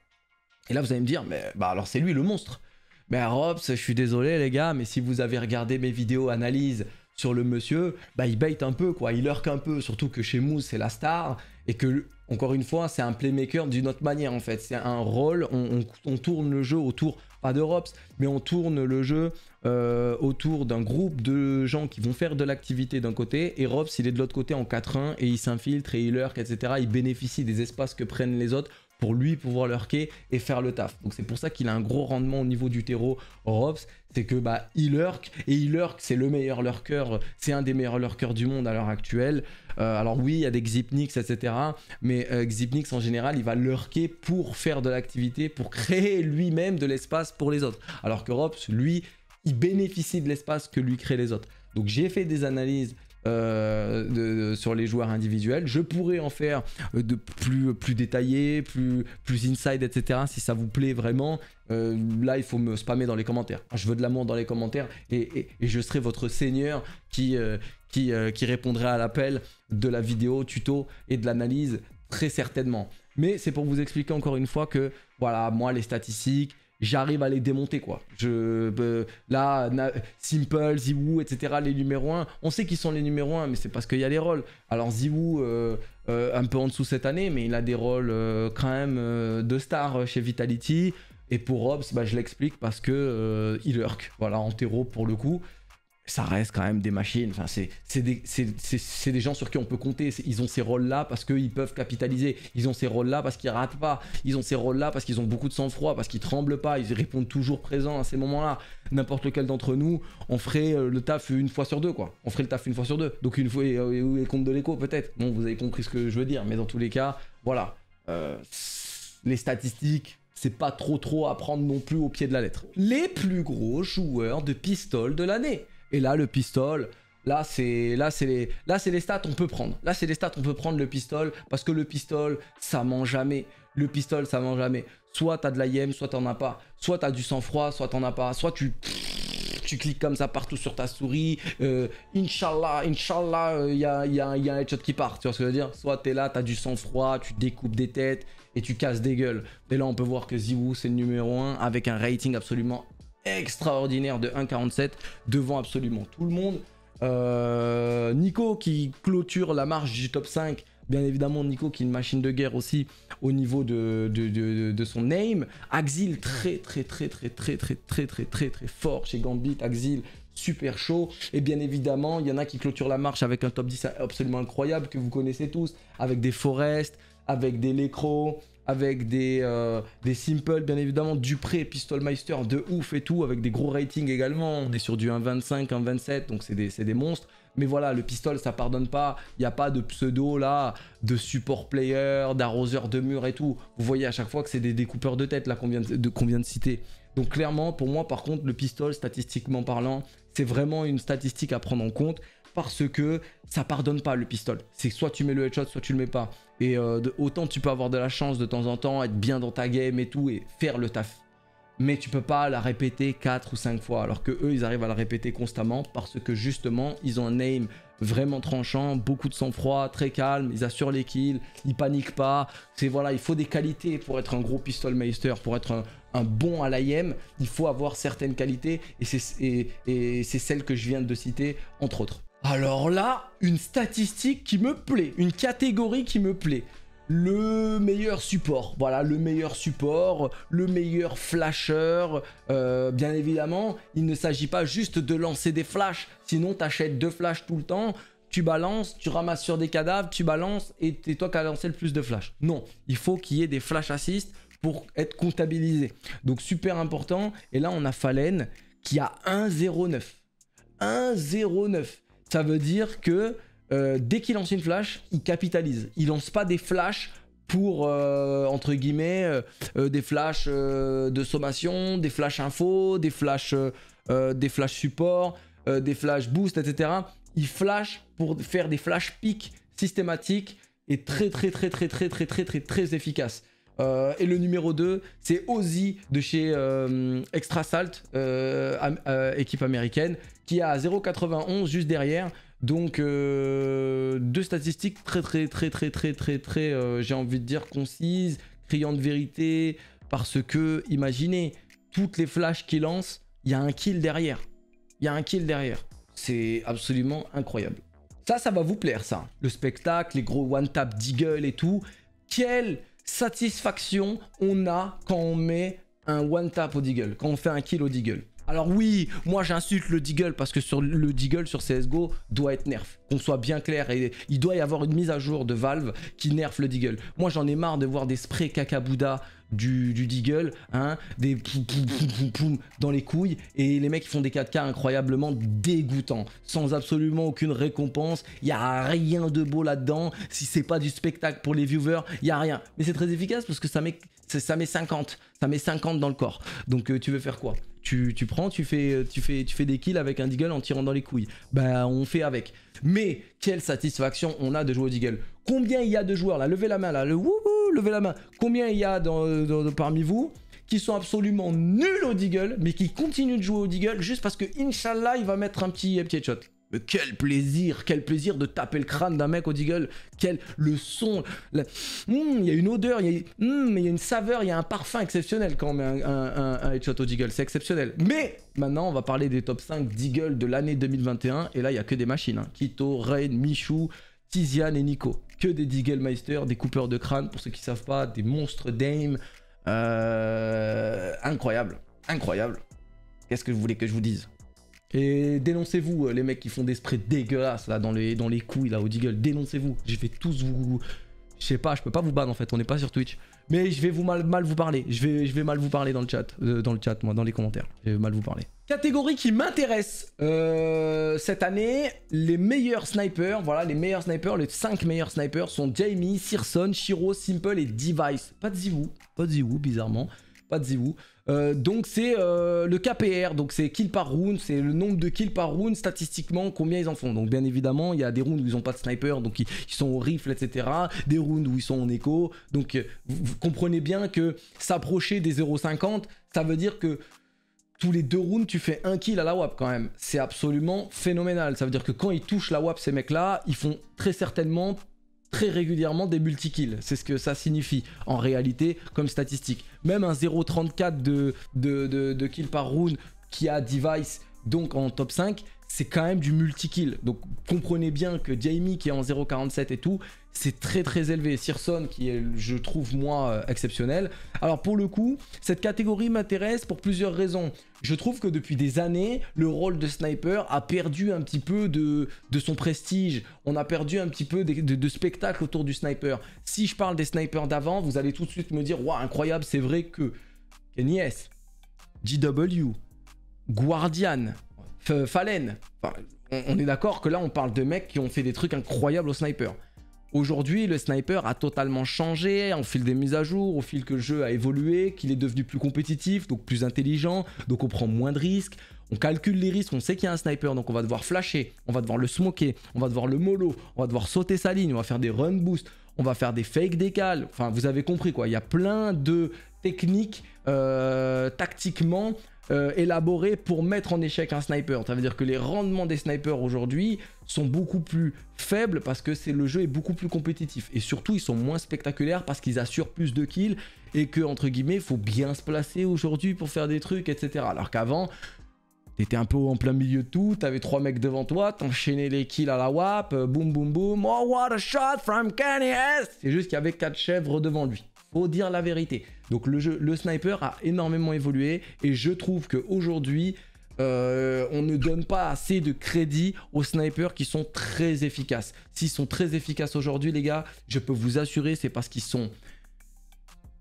Et là, vous allez me dire, mais bah alors c'est lui le monstre. Mais Robs, je suis désolé les gars, mais si vous avez regardé mes vidéos analyse sur le monsieur, bah il bait un peu quoi, il lurk un peu, surtout que chez Moose c'est la star et que encore une fois c'est un playmaker d'une autre manière en fait, c'est un rôle, on, tourne le jeu autour pas de rops, mais on tourne le jeu euh, autour d'un groupe de gens qui vont faire de l'activité d'un côté, et Robs, il est de l'autre côté en 4-1, et il s'infiltre et il lurk, etc. Il bénéficie des espaces que prennent les autres pour lui pouvoir lurker et faire le taf. Donc c'est pour ça qu'il a un gros rendement au niveau du terreau Robs, c'est que bah il lurk et il lurk, c'est le meilleur lurker, c'est un des meilleurs lurkers du monde à l'heure actuelle. Euh, alors oui, il y a des Xipnix, etc. Mais euh, en général, il va lurker pour faire de l'activité, pour créer lui-même de l'espace pour les autres. Alors que Robs, lui, il bénéficie de l'espace que lui créent les autres. Donc j'ai fait des analyses euh, sur les joueurs individuels. Je pourrais en faire euh, de plus, euh, plus détaillé, plus, plus inside, etc. Si ça vous plaît vraiment, là il faut me spammer dans les commentaires. Je veux de l'amour dans les commentaires et, je serai votre seigneur qui, qui répondrait à l'appel de la vidéo, tuto et de l'analyse très certainement. Mais c'est pour vous expliquer encore une fois que voilà, moi les statistiques, j'arrive à les démonter quoi. Je, là, Simple, Ziwoo, etc. Les numéros 1, on sait qu'ils sont les numéros 1, mais c'est parce qu'il y a les rôles. Alors Ziwoo, euh, euh, un peu en dessous cette année, mais il a des rôles euh, quand même de star chez Vitality. Et pour Robs, bah, je l'explique parce que il Voilà, en terreau pour le coup ça reste quand même des machines. Enfin, c'est des, des, gens sur qui on peut compter. Ils ont ces rôles-là parce qu'ils peuvent capitaliser. Ils ont ces rôles-là parce qu'ils ratent pas. Ils ont ces rôles-là parce qu'ils ont beaucoup de sang-froid, parce qu'ils tremblent pas. Ils répondent toujours présents à ces moments-là. N'importe lequel d'entre nous, on ferait euh, le taf une fois sur deux, quoi. On ferait le taf une fois sur deux. Donc une fois et, euh, compte de l'écho, peut-être. Bon, vous avez compris ce que je veux dire. Mais dans tous les cas, voilà. Euh, les statistiques, c'est pas trop trop à prendre non plus au pied de la lettre. Les plus gros joueurs de pistoles de l'année. Et là, le pistol, Là, c'est là, c'est les là, c'est les stats on peut prendre. Là, c'est les stats on peut prendre le pistol parce que le pistol, ça ment jamais. Le pistol, ça ment jamais. Soit t'as de la IM, soit t'en as pas. Soit t'as du sang froid, soit t'en as pas. Soit tu tu cliques comme ça partout sur ta souris. Euh, Inch'Allah, Inch'Allah, il euh, y, a, un headshot qui part. Tu vois ce que je veux dire Soit t'es là, t'as du sang froid, tu découpes des têtes et tu casses des gueules. Et là, on peut voir que Ziwu, c'est le numéro 1 avec un rating absolument extraordinaire de 1,47 devant absolument tout le monde. Euh, Nico qui clôture la marche du top 5. Bien évidemment, Nico qui est une machine de guerre aussi au niveau de, de, de, son name. Axil très très très très très très très très très très fort chez Gambit. Axil super chaud. Et bien évidemment, il y en a qui clôturent la marche avec un top 10 absolument incroyable que vous connaissez tous, avec des Forest, avec des Lecro, avec euh, des, simples, bien évidemment, Dupré, Pistolmeister de ouf et tout, avec des gros ratings également. On est sur du 1,25, 1,27, donc c'est des, monstres. Mais voilà, le pistol, ça pardonne pas. Il n'y a pas de pseudo là, de support player, d'arroseur de mur et tout. Vous voyez à chaque fois que c'est des découpeurs de tête là qu'on de, vient de citer. Donc clairement, pour moi, par contre, le pistol, statistiquement parlant, c'est vraiment une statistique à prendre en compte parce que ça pardonne pas le pistol. C'est soit tu mets le headshot, soit tu le mets pas. Et euh, autant tu peux avoir de la chance de temps en temps, être bien dans ta game et tout, et faire le taf. Mais tu peux pas la répéter 4 ou 5 fois, alors que eux, ils arrivent à la répéter constamment parce que justement, ils ont un aim vraiment tranchant, beaucoup de sang-froid, très calme, ils assurent les kills, ils paniquent pas. C'est voilà, il faut des qualités pour être un gros pistolmeister, pour être un, un bon à l'IM, il faut avoir certaines qualités et c'est celle que je viens de citer entre autres. Alors là, une statistique qui me plaît, une catégorie qui me plaît. Le meilleur support, voilà, le meilleur support, le meilleur flasher. Euh, bien évidemment, il ne s'agit pas juste de lancer des flashs, sinon tu achètes deux flashs tout le temps, tu balances, tu ramasses sur des cadavres, tu balances et c'est toi qui as lancé le plus de flashs. Non, il faut qu'il y ait des flash assists pour être comptabilisé. Donc super important. Et là, on a Falen qui a 1,09. 1,09 ça veut dire que euh, dès qu'il lance une flash, il capitalise. Il lance pas des flashs pour, euh, entre guillemets, euh, des flashs de sommation, des flashs info, des flashs, des support, des flashs boost, etc. Il flash pour faire des flash pics systématiques et très très très très très très très très très efficaces. Euh, et le numéro 2, c'est Ozzy de chez euh, Extra Salt, euh, équipe américaine, qui a 0,91 juste derrière. Donc deux statistiques très très très très très très très, j'ai envie de dire concises, criantes de vérité, parce que imaginez toutes les flashs qu'il lance, il y a un kill derrière, il y a un kill derrière. C'est absolument incroyable. Ça, ça va vous plaire, ça. Le spectacle, les gros one tap diggles et tout. Quel satisfaction on a quand on met un one tap au deagle, quand on fait un kill au deagle. Alors oui, moi j'insulte le Deagle parce que sur le Deagle sur CSGO doit être nerf. Qu'on soit bien clair, et il doit y avoir une mise à jour de Valve qui nerf le Deagle. Moi j'en ai marre de voir des sprays cacabuda du, du Deagle, hein, des poum, poum, poum, dans les couilles, et les mecs font des 4K incroyablement dégoûtants, sans absolument aucune récompense, il n'y a rien de beau là-dedans, si c'est pas du spectacle pour les viewers, il n'y a rien. Mais c'est très efficace parce que ça met, ça met 50, ça met 50 dans le corps. Donc euh, tu veux faire quoi tu, tu, prends, tu fais, euh, tu, fais, tu fais des kills avec un Deagle en tirant dans les couilles. Bah on fait avec. Mais quelle satisfaction on a de jouer au Deagle. Combien il y a de joueurs là Levez la main là, le wouhou, levez la main. Combien il y a dans, parmi vous qui sont absolument nuls au Deagle, mais qui continuent de jouer au Deagle juste parce que, Inch'Allah, il va mettre un petit, petit headshot. Mais quel plaisir, quel plaisir de taper le crâne d'un mec au Deagle. Quel le son. Hmm, il y a une odeur, il y, a... Hmm, a une saveur, il y a un parfum exceptionnel quand on met un, un, headshot au Deagle. C'est exceptionnel. Mais maintenant, on va parler des top 5 Deagle de l'année 2021. Et là, il n'y a que des machines. quito hein. Kito, Rain, Michou, Tiziane et Nico. Que des Meister, des coupeurs de crâne, pour ceux qui ne savent pas, des monstres d'aim. Euh, incroyable, incroyable. Qu'est-ce que je voulais que je vous dise Et dénoncez-vous, euh, les mecs qui font des sprays dégueulasses là, dans, les, dans couilles, là, au Deagle. Dénoncez-vous. Je vais tous vous. Je sais pas, je peux pas vous ban en fait, on n'est pas sur Twitch. Mais je vais vous mal, mal vous parler. Je vais, je vais mal vous parler dans le chat. Euh, dans le chat, moi, dans les commentaires. Je vais mal vous parler. Catégorie qui m'intéresse euh, cette année, les meilleurs snipers, voilà les meilleurs snipers, les 5 meilleurs snipers sont Jamie, Sirson Shiro, Simple et Device. Pas de Ziwu, pas de bizarrement, pas de Ziwu. Euh, donc c'est euh, le KPR, donc c'est kill par round, c'est le nombre de kills par round statistiquement, combien ils en font. Donc bien évidemment, il y a des rounds où ils n'ont pas de sniper, donc ils, sont au rifle, etc. Des rounds où ils sont en écho. Donc vous comprenez bien que s'approcher des 0,50, ça veut dire que tous les deux rounds, tu fais un kill à la WAP quand même. C'est absolument phénoménal. Ça veut dire que quand ils touchent la WAP, ces mecs-là, ils font très certainement, très régulièrement des multi-kills. C'est ce que ça signifie en réalité comme statistique. Même un 0,34 de, de, kill par round qui a device, donc en top 5, c'est quand même du multi-kill. Donc comprenez bien que Jamie qui est en 0,47 et tout, c'est très très élevé. Searson qui est, je trouve moi, euh, exceptionnel. Alors pour le coup, cette catégorie m'intéresse pour plusieurs raisons. Je trouve que depuis des années, le rôle de sniper a perdu un petit peu de, de son prestige. On a perdu un petit peu de, spectacle autour du sniper. Si je parle des snipers d'avant, vous allez tout de suite me dire, waouh, incroyable, c'est vrai que Kenyes, GW, Guardian, Fallen. on, est d'accord que là, on parle de mecs qui ont fait des trucs incroyables au sniper. Aujourd'hui, le sniper a totalement changé au fil des mises à jour, au fil que le jeu a évolué, qu'il est devenu plus compétitif, donc plus intelligent, donc on prend moins de risques, on calcule les risques, on sait qu'il y a un sniper, donc on va devoir flasher, on va devoir le smoker, on va devoir le mollo, on va devoir sauter sa ligne, on va faire des run boosts, on va faire des fake décals. enfin vous avez compris quoi, il y a plein de techniques euh, tactiquement euh, élaboré pour mettre en échec un sniper. Ça veut dire que les rendements des snipers aujourd'hui sont beaucoup plus faibles parce que c'est le jeu est beaucoup plus compétitif. Et surtout, ils sont moins spectaculaires parce qu'ils assurent plus de kills et que, entre guillemets, faut bien se placer aujourd'hui pour faire des trucs, etc. Alors qu'avant, T'étais un peu en plein milieu de tout, t'avais trois mecs devant toi, t'enchaînais les kills à la WAP, euh, boum boum boum, oh what a shot from S C'est juste qu'il y avait quatre chèvres devant lui. Pour dire la vérité. Donc le jeu, le sniper a énormément évolué et je trouve qu'aujourd'hui, aujourd'hui, euh, on ne donne pas assez de crédit aux snipers qui sont très efficaces. S'ils sont très efficaces aujourd'hui, les gars, je peux vous assurer, c'est parce qu'ils sont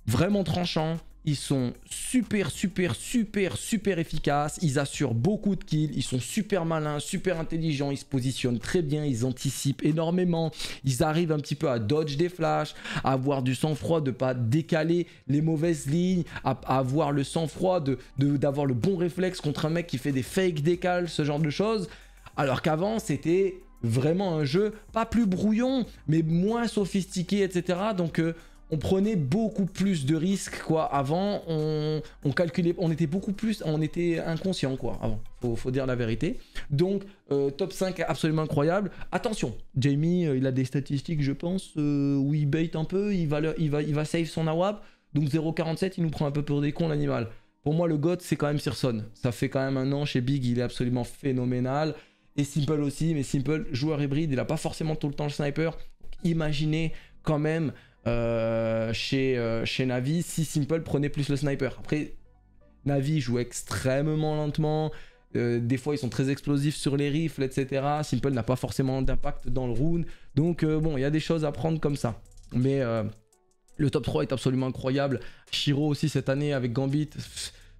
vraiment tranchants, ils sont super, super, super, super efficaces. Ils assurent beaucoup de kills. Ils sont super malins, super intelligents. Ils se positionnent très bien. Ils anticipent énormément. Ils arrivent un petit peu à dodge des flashs, à avoir du sang-froid de pas décaler les mauvaises lignes, à, avoir le sang-froid de d'avoir le bon réflexe contre un mec qui fait des fake décales, ce genre de choses. Alors qu'avant, c'était vraiment un jeu pas plus brouillon, mais moins sophistiqué, etc. Donc euh, on prenait beaucoup plus de risques quoi. Avant, on, on, calculait, on était beaucoup plus, on était inconscient quoi. Avant, faut, faut dire la vérité. Donc euh, top 5 absolument incroyable. Attention, Jamie, euh, il a des statistiques, je pense, euh, où il bait un peu, il va, il va, il va save son awap. Donc 0,47, il nous prend un peu pour des cons l'animal. Pour moi, le god, c'est quand même Sirson. Ça fait quand même un an chez Big, il est absolument phénoménal. Et Simple aussi, mais Simple, joueur hybride, il n'a pas forcément tout le temps le sniper. Imaginez quand même euh, euh, chez, Navi, si Simple prenait plus le sniper. Après, Navi joue extrêmement lentement. Euh, des fois, ils sont très explosifs sur les rifles, etc. Simple n'a pas forcément d'impact dans le round. Donc, bon, il y a des choses à prendre comme ça. Mais le top 3 est absolument incroyable. Shiro aussi cette année avec Gambit.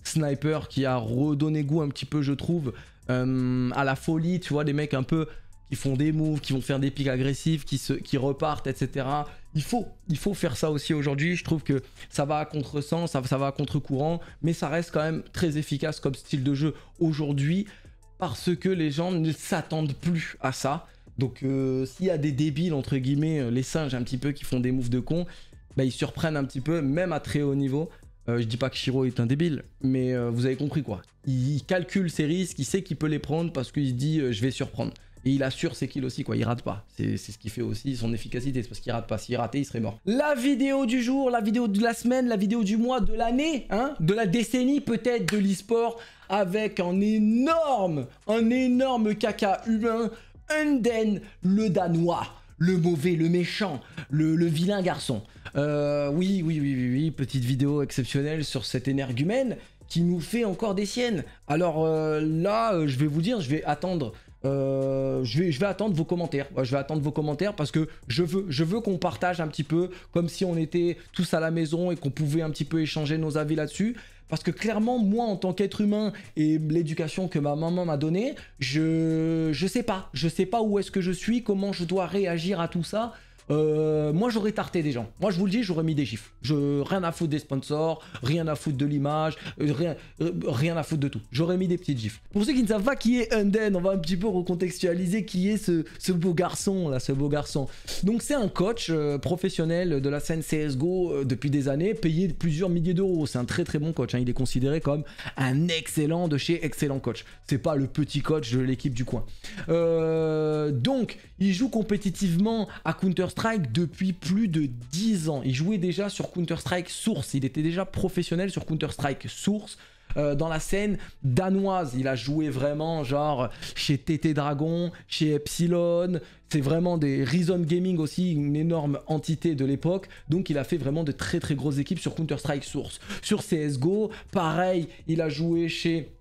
Sniper qui a redonné goût un petit peu, je trouve, à la folie. Tu vois, des mecs un peu qui font des moves, qui vont faire des pics agressifs, qui, se, qui repartent, etc. Il faut, il faut faire ça aussi aujourd'hui. Je trouve que ça va à contre ça, ça va à contre-courant, mais ça reste quand même très efficace comme style de jeu aujourd'hui parce que les gens ne s'attendent plus à ça. Donc euh, s'il y a des débiles, entre guillemets, euh, les singes un petit peu qui font des moves de con, bah, ils surprennent un petit peu, même à très haut niveau. Euh, je dis pas que Shiro est un débile, mais vous avez compris quoi. Il, calcule ses risques, il sait qu'il peut les prendre parce qu'il se dit je vais surprendre. Et il assure c'est qu'il aussi, quoi. Il rate pas. C'est ce qui fait aussi son efficacité. C'est parce qu'il rate pas. S'il ratait, il serait mort. La vidéo du jour, la vidéo de la semaine, la vidéo du mois, de l'année, hein, de la décennie peut-être de le avec un énorme, un énorme caca humain, Unden, le Danois le mauvais, le méchant, le, vilain garçon. Euh, oui, oui, oui, oui, oui, petite vidéo exceptionnelle sur cet énergumène qui nous fait encore des siennes. Alors euh, là, euh, je vais vous dire, je vais attendre euh, je, vais, je, vais, attendre vos commentaires. Je vais attendre vos commentaires parce que je veux, je veux qu'on partage un petit peu comme si on était tous à la maison et qu'on pouvait un petit peu échanger nos avis là-dessus. Parce que clairement, moi, en tant qu'être humain et l'éducation que ma maman m'a donnée, je je sais pas. Je sais pas où est-ce que je suis, comment je dois réagir à tout ça. Euh, moi, j'aurais tarté des gens. Moi, je vous le dis, j'aurais mis des gifs Je, rien à foutre des sponsors, rien à foutre de l'image, euh, rien, euh, rien à foutre de tout. J'aurais mis des petites gifs Pour ceux qui ne savent pas qui est Unden, on va un petit peu recontextualiser qui est ce, beau garçon, là, ce beau garçon. Donc, c'est un coach professionnel de la scène CSGO depuis des années, payé plusieurs milliers d'euros. C'est un très très bon coach. Hein. Il est considéré comme un excellent de chez excellent coach. C'est pas le petit coach de l'équipe du coin. donc, il joue compétitivement à Counter-Strike depuis plus de 10 ans. Il jouait déjà sur Counter-Strike Source. Il était déjà professionnel sur Counter-Strike Source. Euh, dans la scène danoise. Il a joué vraiment genre chez TT Dragon, chez Epsilon. C'est vraiment des Reason Gaming aussi, une énorme entité de l'époque. Donc il a fait vraiment de très très grosses équipes sur Counter-Strike Source. Sur CSGO, pareil, il a joué chez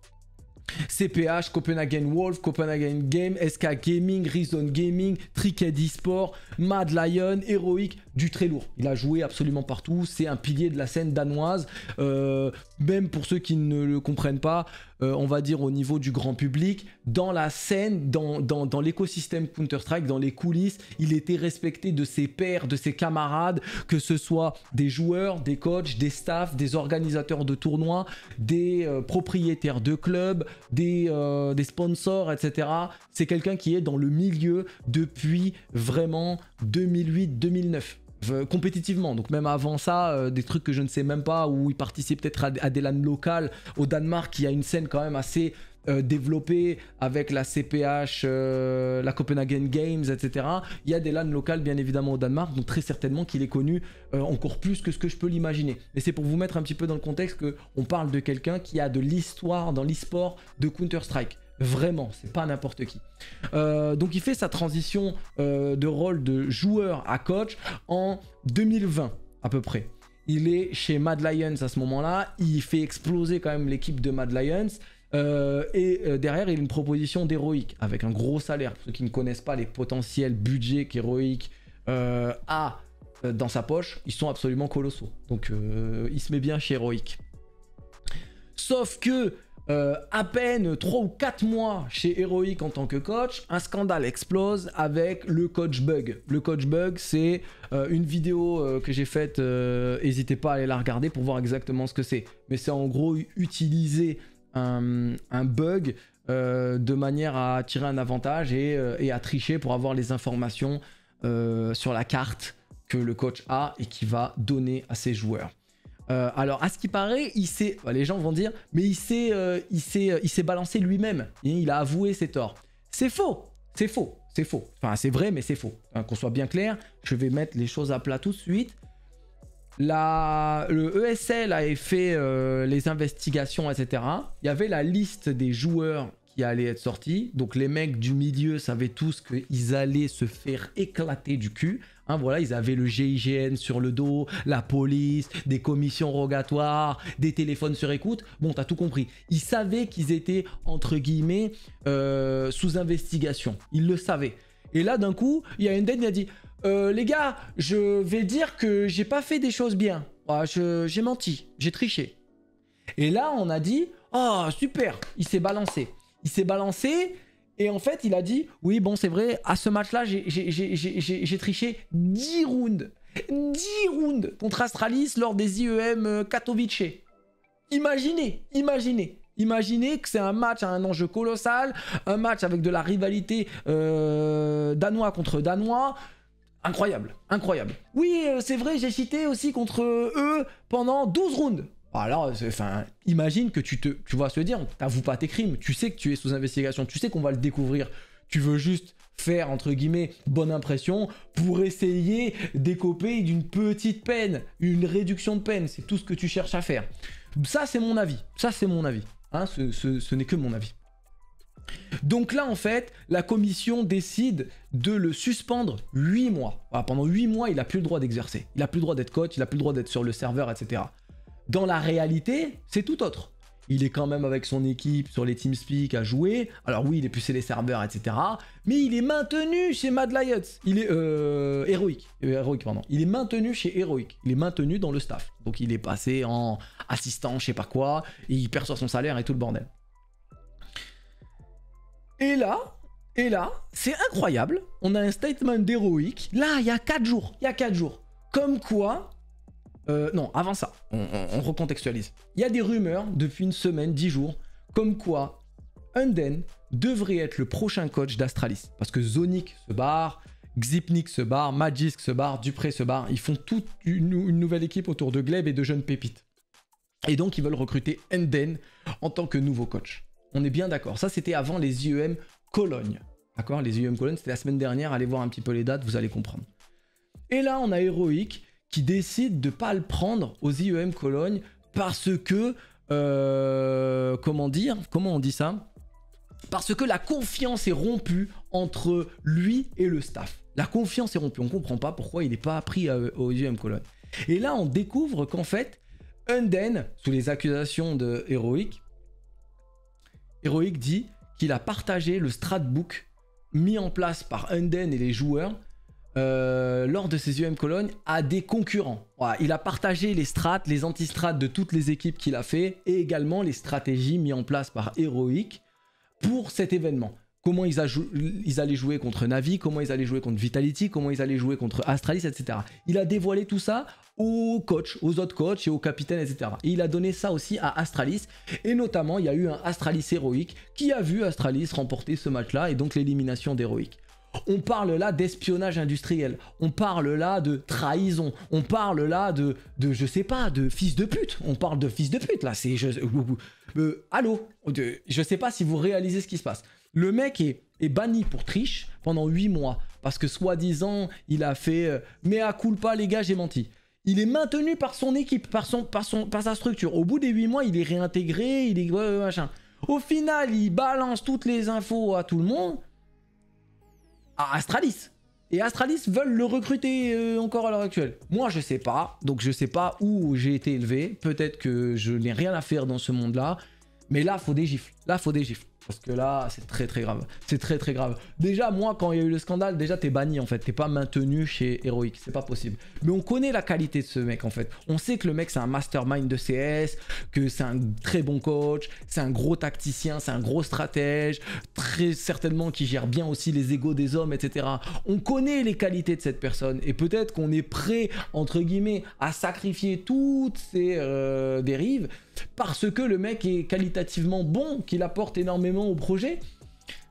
CPH, Copenhagen Wolf, Copenhagen Game, SK Gaming, Reason Gaming, Tricked Sport, Mad Lion, Heroic, du très lourd. Il a joué absolument partout, c'est un pilier de la scène danoise. Euh, même pour ceux qui ne le comprennent pas, euh, on va dire au niveau du grand public, dans la scène, dans, dans, dans l'écosystème Counter-Strike, dans les coulisses. Il était respecté de ses pairs, de ses camarades, que ce soit des joueurs, des coachs, des staffs, des organisateurs de tournois, des euh, propriétaires de clubs, des, euh, des sponsors, etc. C'est quelqu'un qui est dans le milieu depuis vraiment 2008-2009 compétitivement. Donc même avant ça, euh, des trucs que je ne sais même pas, où il participe peut-être à, des LAN locales au Danemark, il y a une scène quand même assez euh, développé avec la CPH, euh, la Copenhagen Games, etc. Il y a des LAN locales bien évidemment au Danemark, donc très certainement qu'il est connu euh, encore plus que ce que je peux l'imaginer. Mais c'est pour vous mettre un petit peu dans le contexte qu'on parle de quelqu'un qui a de l'histoire dans l'e-sport de Counter-Strike. Vraiment, c'est pas n'importe qui. donc il fait sa transition de rôle de joueur à coach en 2020 à peu près. Il est chez Mad Lions à ce moment-là. Il fait exploser quand même l'équipe de Mad Lions. Euh, et euh, derrière, il y a une proposition d'héroïque avec un gros salaire. Pour ceux qui ne connaissent pas les potentiels budgets qu'héroïque euh, a dans sa poche, ils sont absolument colossaux. Donc il se met bien chez héroïque. Sauf que à peine 3 ou 4 mois chez héroïque en tant que coach, un scandale explose avec le coach bug. Le coach bug, c'est une vidéo que j'ai faite, n'hésitez pas à aller la regarder pour voir exactement ce que c'est. Mais c'est en gros utiliser un, bug euh, de manière à tirer un avantage euh, et, à tricher pour avoir les informations euh, sur la carte que le coach a et qui va donner à ses joueurs. alors, à ce qui paraît, il sait, les gens vont dire, mais il s'est, il balancé lui-même. Il a avoué ses torts. C'est faux, c'est faux, c'est faux. Enfin, c'est vrai, mais c'est faux. Hein, qu'on soit bien clair, je vais mettre les choses à plat tout de suite. La, le ESL avait fait euh, les investigations, etc. Il y avait la liste des joueurs qui allaient être sortis. Donc les mecs du milieu savaient tous qu'ils allaient se faire éclater du cul. Hein, voilà, ils avaient le GIGN sur le dos, la police, des commissions rogatoires, des téléphones sur écoute. Bon, t'as tout compris. Ils savaient qu'ils étaient, entre guillemets, euh, sous investigation. Ils le savaient. Et là, d'un coup, il y a une dette qui a dit euh, les gars, je vais dire que j'ai pas fait des choses bien. Ah, j'ai menti, j'ai triché. Et là, on a dit, ah oh, super, il s'est balancé. Il s'est balancé et en fait, il a dit, oui, bon, c'est vrai, à ce match-là, j'ai triché 10 rounds. 10 rounds contre Astralis lors des IEM euh, Katowice. Imaginez, imaginez. Imaginez que c'est un match à un enjeu colossal, un match avec de la rivalité euh, danois contre danois. Incroyable, incroyable. Oui, euh, c'est vrai, j'ai cité aussi contre euh, eux pendant 12 rounds. Alors, enfin, imagine que tu te, tu vas se dire, t'avoues pas tes crimes, tu sais que tu es sous investigation, tu sais qu'on va le découvrir, tu veux juste faire, entre guillemets, bonne impression pour essayer d'écoper d'une petite peine, une réduction de peine, c'est tout ce que tu cherches à faire. Ça, c'est mon avis, ça, c'est mon avis, hein, ce n'est que mon avis. Donc là, en fait, la commission décide de le suspendre 8 mois. pendant 8 mois, il n'a plus le droit d'exercer. Il n'a plus le droit d'être coach, il n'a plus le droit d'être sur le serveur, etc. Dans la réalité, c'est tout autre. Il est quand même avec son équipe sur les TeamSpeak à jouer. Alors oui, il est pucé les serveurs, etc. Mais il est maintenu chez Mad Lions. Il est héroïque. Euh, euh, pardon. Il est maintenu chez Héroïque. Il est maintenu dans le staff. Donc il est passé en assistant, je sais pas quoi. Et il perçoit son salaire et tout le bordel. Et là, et là, c'est incroyable. On a un statement d'héroïque. Là, il y a 4 jours. Il y a 4 jours. Comme quoi. Euh, non, avant ça, on, recontextualise. Il y a des rumeurs depuis une semaine, 10 jours, comme quoi Unden devrait être le prochain coach d'Astralis. Parce que Zonic se barre, Xipnik se barre, Magisk se barre, Dupré se barre. Ils font toute une, nouvelle équipe autour de Gleb et de jeunes pépites. Et donc, ils veulent recruter Enden en tant que nouveau coach. On est bien d'accord. Ça, c'était avant les IEM Cologne. D'accord Les IEM Cologne, c'était la semaine dernière. Allez voir un petit peu les dates, vous allez comprendre. Et là, on a Heroic qui décide de ne pas le prendre aux IEM Cologne parce que. Euh, comment dire Comment on dit ça Parce que la confiance est rompue entre lui et le staff. La confiance est rompue. On ne comprend pas pourquoi il n'est pas pris euh, aux IEM Cologne. Et là, on découvre qu'en fait, Unden, sous les accusations de Heroic, Heroic dit qu'il a partagé le stratbook mis en place par Unden et les joueurs euh, lors de ses UM Cologne à des concurrents. il a partagé les strats, les anti-strats de toutes les équipes qu'il a fait et également les stratégies mises en place par Heroic pour cet événement. Comment ils, allaient jouer contre Navi, comment ils allaient jouer contre Vitality, comment ils allaient jouer contre Astralis, etc. Il a dévoilé tout ça aux aux autres coachs et aux capitaines, etc. Et il a donné ça aussi à Astralis. Et notamment, il y a eu un Astralis héroïque qui a vu Astralis remporter ce match-là et donc l'élimination d'héroïque. On parle là d'espionnage industriel, on parle là de trahison, on parle là de, je sais pas, de fils de pute, on parle de fils de pute là, c'est... Je, euh, allô Je sais pas si vous réalisez ce qui se passe. Le mec est, banni pour triche pendant 8 mois, parce que soi-disant, il a fait euh, Mais à culpa les gars, j'ai menti » il est maintenu par son équipe, par, son, par, sa structure. Au bout des 8 mois, il est réintégré, il est machin. Au final, il balance toutes les infos à tout le monde, à Astralis. Et Astralis veulent le recruter euh, encore à l'heure actuelle. Moi, je sais pas. Donc, je sais pas où j'ai été élevé. Peut-être que je n'ai rien à faire dans ce monde-là. Mais là, faut des gifles. Là, faut des gifles. Parce que là, c'est très très grave. C'est très très grave. Déjà, moi, quand il y a eu le scandale, déjà, t'es banni en fait. T'es pas maintenu chez Heroic. C'est pas possible. Mais on connaît la qualité de ce mec en fait. On sait que le mec, c'est un mastermind de CS, que c'est un très bon coach, c'est un gros tacticien, c'est un gros stratège, très certainement qui gère bien aussi les égos des hommes, etc. On connaît les qualités de cette personne et peut-être qu'on est prêt, entre guillemets, à sacrifier toutes ces euh, dérives parce que le mec est qualitativement bon, qu'il apporte énormément au projet.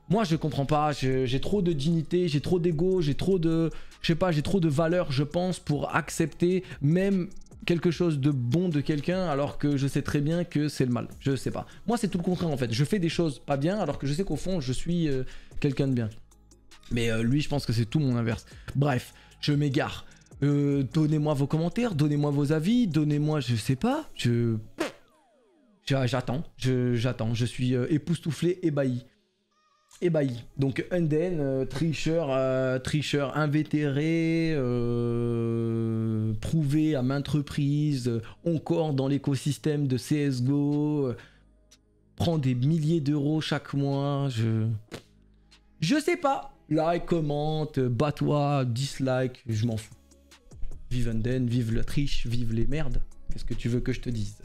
Moi, je comprends pas. J'ai trop de dignité, j'ai trop d'ego, j'ai trop de, je sais pas, j'ai trop de valeur, je pense, pour accepter même quelque chose de bon de quelqu'un alors que je sais très bien que c'est le mal. Je sais pas. Moi, c'est tout le contraire en fait. Je fais des choses pas bien alors que je sais qu'au fond, je suis euh, quelqu'un de bien. Mais euh, lui, je pense que c'est tout mon inverse. Bref, je m'égare. Euh, donnez-moi vos commentaires, donnez-moi vos avis, donnez-moi, je sais pas, je, J'attends, j'attends, je, suis euh, époustouflé, ébahi. Ébahi. Donc Unden, euh, tricheur, euh, tricheur invétéré, prouvé à maintes reprises, encore dans l'écosystème de CSGO, prend des milliers d'euros chaque mois, je... Je sais pas Like, commente, bat toi dislike, je m'en fous. Vive Unden, vive la triche, vive les merdes. Qu'est-ce que tu veux que je te dise